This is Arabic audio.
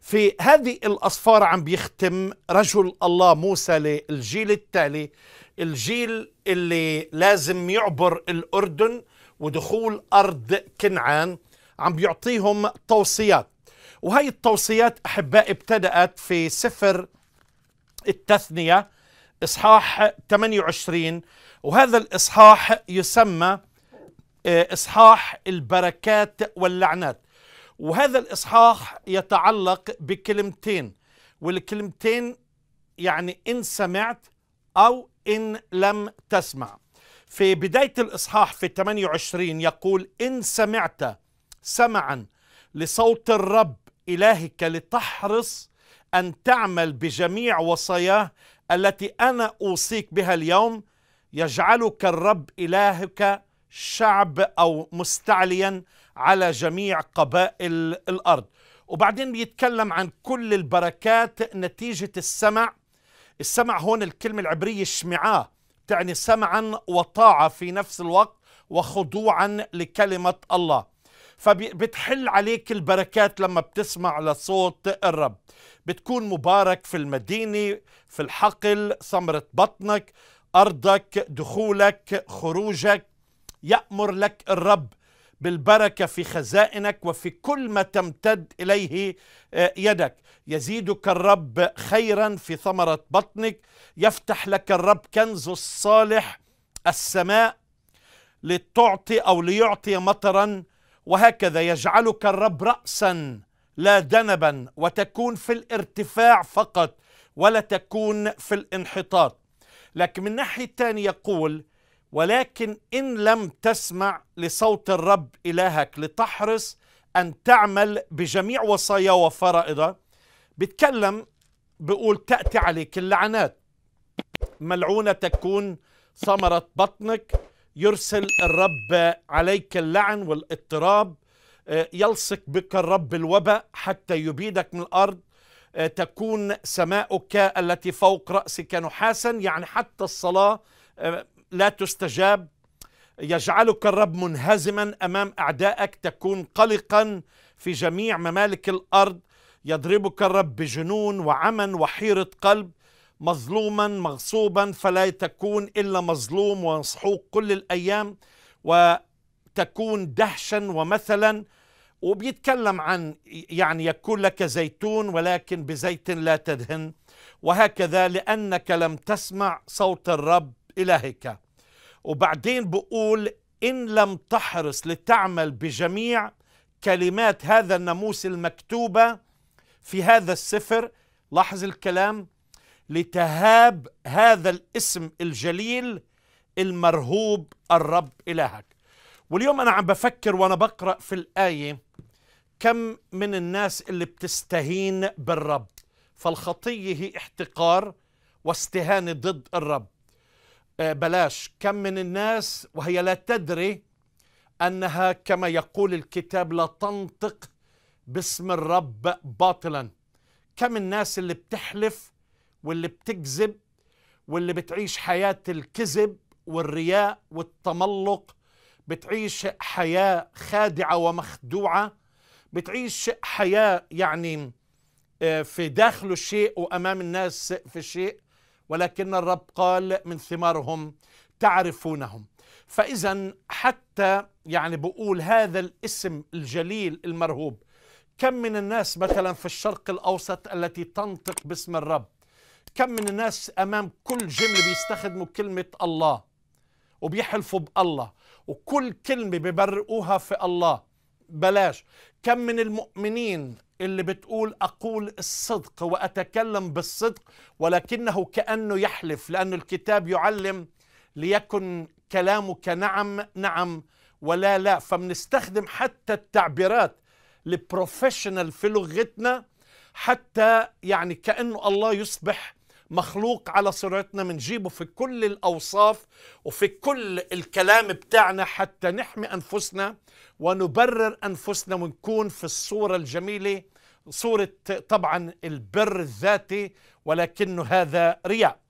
في هذه الأصفار عم بيختم رجل الله موسى للجيل التالي الجيل اللي لازم يعبر الأردن ودخول أرض كنعان عم بيعطيهم توصيات وهي التوصيات أحبائي ابتدأت في سفر التثنية إصحاح 28 وهذا الإصحاح يسمى آه، إصحاح البركات واللعنات وهذا الإصحاح يتعلق بكلمتين والكلمتين يعني إن سمعت أو إن لم تسمع في بداية الإصحاح في 28 يقول إن سمعت سمعا لصوت الرب إلهك لتحرص أن تعمل بجميع وصاياه التي أنا أوصيك بها اليوم يجعلك الرب إلهك شعب أو مستعليا على جميع قبائل الأرض وبعدين بيتكلم عن كل البركات نتيجة السمع السمع هون الكلمة العبرية شمعاه تعني سمعا وطاعة في نفس الوقت وخضوعا لكلمة الله فبتحل عليك البركات لما بتسمع لصوت الرب بتكون مبارك في المدينة في الحقل ثمرة بطنك أرضك دخولك خروجك يأمر لك الرب بالبركة في خزائنك وفي كل ما تمتد إليه آه، يدك يزيدك الرب خيرا في ثمرة بطنك يفتح لك الرب كنز الصالح السماء لتعطي أو ليعطي مطرا وهكذا يجعلك الرب رأسا لا دنبا وتكون في الارتفاع فقط ولا تكون في الانحطاط لكن من ناحية تانية يقول ولكن إن لم تسمع لصوت الرب إلهك لتحرص أن تعمل بجميع وصايا وفرائضه بتكلم بقول تأتي عليك اللعنات ملعونة تكون ثمرة بطنك يرسل الرب عليك اللعن والاضطراب آه، يلصق بك الرب الوباء حتى يبيدك من الأرض آه، تكون سماؤك التي فوق رأسك نحاسا يعني حتى الصلاة آه، لا تستجاب يجعلك الرب منهزما امام اعدائك تكون قلقا في جميع ممالك الارض يضربك الرب بجنون وعمى وحيره قلب مظلوما مغصوبا فلا تكون الا مظلوم ومسحوق كل الايام وتكون دهشا ومثلا وبيتكلم عن يعني يكون لك زيتون ولكن بزيت لا تدهن وهكذا لانك لم تسمع صوت الرب إلهك وبعدين بقول إن لم تحرص لتعمل بجميع كلمات هذا الناموس المكتوبة في هذا السفر لاحظ الكلام لتهاب هذا الاسم الجليل المرهوب الرب إلهك واليوم أنا عم بفكر وأنا بقرأ في الآية كم من الناس اللي بتستهين بالرب فالخطية هي احتقار واستهانة ضد الرب آه، بلاش كم من الناس وهي لا تدري انها كما يقول الكتاب لا تنطق باسم الرب باطلا كم الناس اللي بتحلف واللي بتكذب واللي بتعيش حياه الكذب والرياء والتملق بتعيش حياه خادعه ومخدوعه بتعيش حياه يعني آه، في داخله شيء وامام الناس في شيء ولكن الرب قال من ثمارهم تعرفونهم فإذا حتى يعني بقول هذا الاسم الجليل المرهوب كم من الناس مثلا في الشرق الأوسط التي تنطق باسم الرب كم من الناس أمام كل جملة بيستخدموا كلمة الله وبيحلفوا بالله وكل كلمة ببرقوها في الله بلاش كم من المؤمنين اللي بتقول أقول الصدق وأتكلم بالصدق ولكنه كأنه يحلف لأن الكتاب يعلم ليكن كلامك نعم نعم ولا لا فبنستخدم حتى التعبيرات البروفيشنال في لغتنا حتى يعني كأنه الله يصبح مخلوق على صورتنا منجيبه في كل الاوصاف وفي كل الكلام بتاعنا حتى نحمي انفسنا ونبرر انفسنا ونكون في الصوره الجميله صوره طبعا البر الذاتي ولكنه هذا رياء